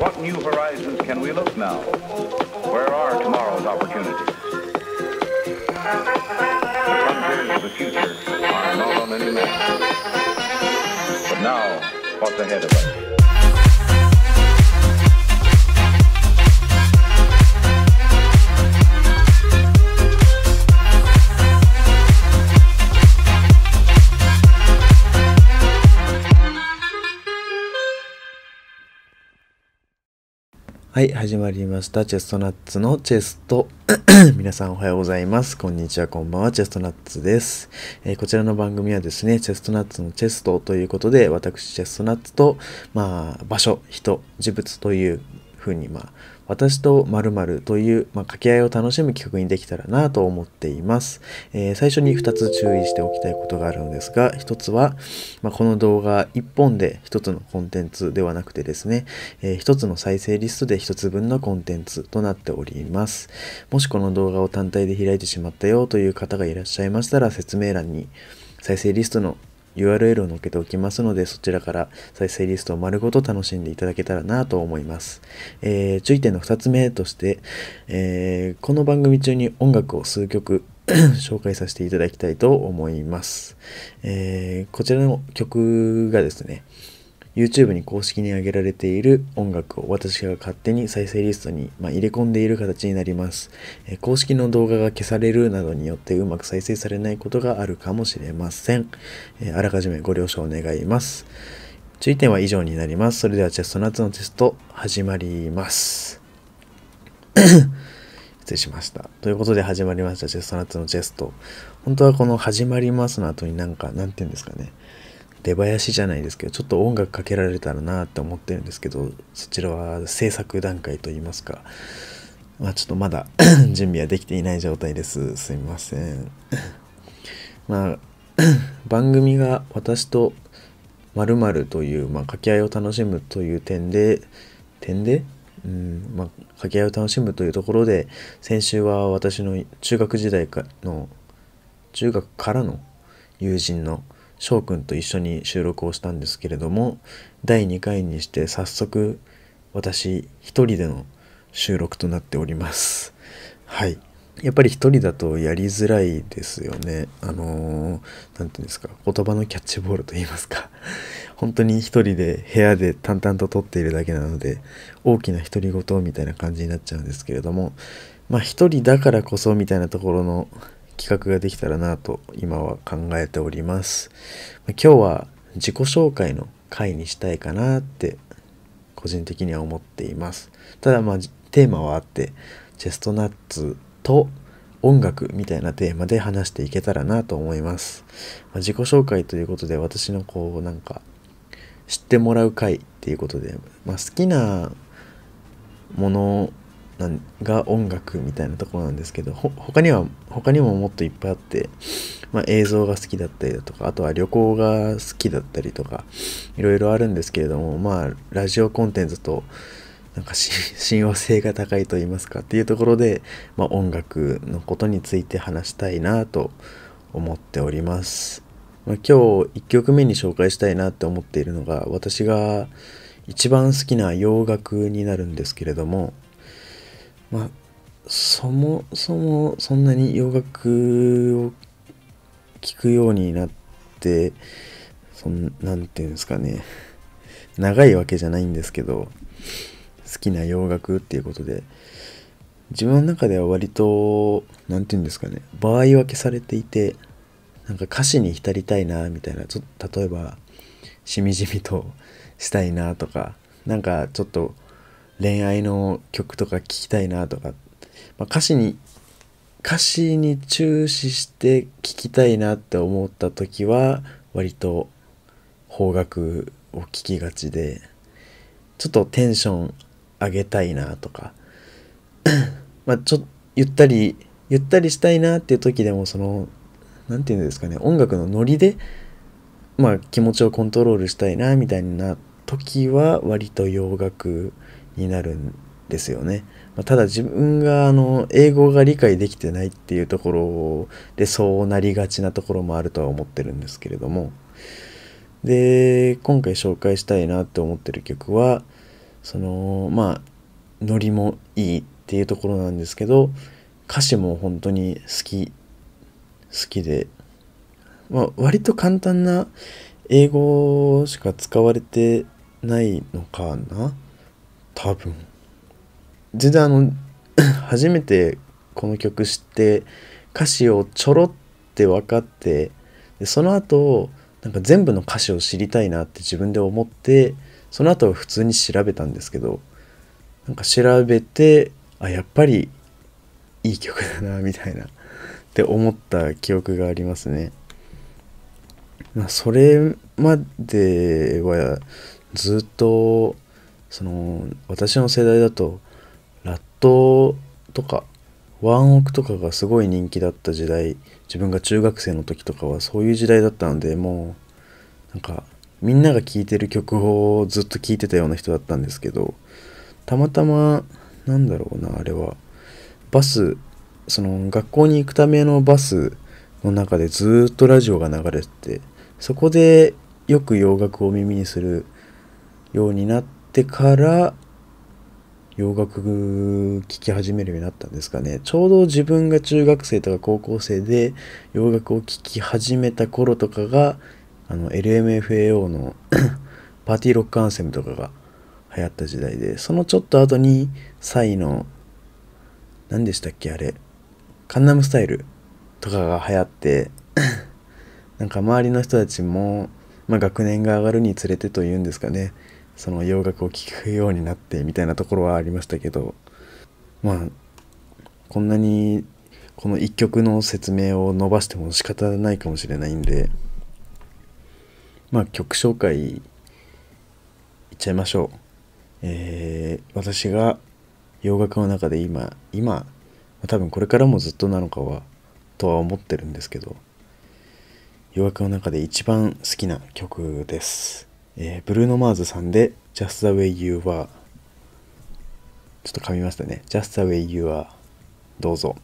what new horizons can we look now? Where are tomorrow's opportunities? The frontiers of the future are not on any map. But now, what's ahead of us? はい、始まりました。チェストナッツのチェスト。皆さんおはようございます。こんにちは、こんばんは。チェストナッツです、えー、こちらの番組はですね、チェストナッツのチェストということで、私、チェストナッツと、まあ、場所、人、事物というふうに、まあ、私と〇〇という、まあ、掛け合いを楽しむ企画にできたらなと思っています。えー、最初に2つ注意しておきたいことがあるのですが、1つは、まあ、この動画1本で1つのコンテンツではなくてですね、えー、1つの再生リストで1つ分のコンテンツとなっております。もしこの動画を単体で開いてしまったよという方がいらっしゃいましたら、説明欄に再生リストの URL を載っけておきますので、そちらから再生リストを丸ごと楽しんでいただけたらなと思います。えー、注意点の2つ目として、えー、この番組中に音楽を数曲 紹介させていただきたいと思います。えー、こちらの曲がですね、YouTube に公式に上げられている音楽を私が勝手に再生リストに、まあ、入れ込んでいる形になります、えー、公式の動画が消されるなどによってうまく再生されないことがあるかもしれません。えー、あらかじめご了承願います。注意点は以上になります。それではチェストナッツのテスト始まります。失礼しました。ということで始まりました。チェストナッツのチェスト。本当はこの始まりますの後になんか、なんて言うんですかね。出囃子じゃないですけどちょっと音楽かけられたらなって思ってるんですけどそちらは制作段階といいますか、まあ、ちょっとまだ 準備はできていない状態ですすいません まあ 番組が私とまるという、まあ、掛け合いを楽しむという点で点でうんまあ、掛け合いを楽しむというところで先週は私の中学時代かの中学からの友人の翔くんと一緒に収録をしたんですけれども第2回にして早速私一人での収録となっておりますはいやっぱり一人だとやりづらいですよねあの何、ー、て言うんですか言葉のキャッチボールと言いますか 本当に一人で部屋で淡々と撮っているだけなので大きな独り言みたいな感じになっちゃうんですけれどもまあ一人だからこそみたいなところの企画ができたらなと今は考えております。今日は自己紹介の回にしたいかなって個人的には思っています。ただまあテーマはあって、チェストナッツと音楽みたいなテーマで話していけたらなと思います。まあ、自己紹介ということで私のこうなんか知ってもらう回っていうことで、まあ、好きなものなんが音楽みたいなところなんですけど他には他にももっといっぱいあって、まあ、映像が好きだったりだとかあとは旅行が好きだったりとかいろいろあるんですけれどもまあラジオコンテンツとなんか親和性が高いと言いますかっていうところで、まあ、音楽のことについて話したいなと思っております、まあ、今日1曲目に紹介したいなって思っているのが私が一番好きな洋楽になるんですけれどもまあそもそもそんなに洋楽を聴くようになってそんなんていうんですかね長いわけじゃないんですけど好きな洋楽っていうことで自分の中では割と何て言うんですかね場合分けされていてなんか歌詞に浸りたいなみたいなちょ例えばしみじみとしたいなとかなんかちょっと恋愛の曲とか聴きたいなとか、まあ、歌詞に歌詞に注視して聴きたいなって思った時は割と邦楽を聴きがちでちょっとテンション上げたいなとか まあちょっとゆったりゆったりしたいなっていう時でもその何て言うんですかね音楽のノリでまあ気持ちをコントロールしたいなみたいな時は割と洋楽になるんですよね。まあ、ただ自分があの英語が理解できてないっていうところでそうなりがちなところもあるとは思ってるんですけれども。で、今回紹介したいなって思ってる曲は、その、まあ、ノリもいいっていうところなんですけど、歌詞も本当に好き、好きで、まあ、割と簡単な英語しか使われてないのかな多分全然あの 初めてこの曲知って歌詞をちょろって分かってでその後なんか全部の歌詞を知りたいなって自分で思ってその後は普通に調べたんですけどなんか調べてあやっぱりいい曲だなみたいなって思った記憶がありますね。まそれまではずっとその私の世代だとラットとかワンオクとかがすごい人気だった時代自分が中学生の時とかはそういう時代だったのでもうなんかみんなが聴いてる曲をずっと聴いてたような人だったんですけどたまたまなんだろうなあれはバスその学校に行くためのバスの中でずっとラジオが流れててそこでよく洋楽を耳にするようになってってから洋楽聴き始めるようになったんですかねちょうど自分が中学生とか高校生で洋楽を聴き始めた頃とかがあの LMFAO の パーティーロックアンセムとかが流行った時代でそのちょっと後にサイの何でしたっけあれカンナムスタイルとかが流行って なんか周りの人たちも、まあ、学年が上がるにつれてというんですかねその洋楽を聴くようになってみたいなところはありましたけどまあこんなにこの一曲の説明を伸ばしても仕方ないかもしれないんでまあ曲紹介いっちゃいましょう。えー、私が洋楽の中で今今多分これからもずっとなのかはとは思ってるんですけど洋楽の中で一番好きな曲です。えー、ブルーノ・マーズさんで Just the way you are ちょっと噛みましたね Just the way you are どうぞ。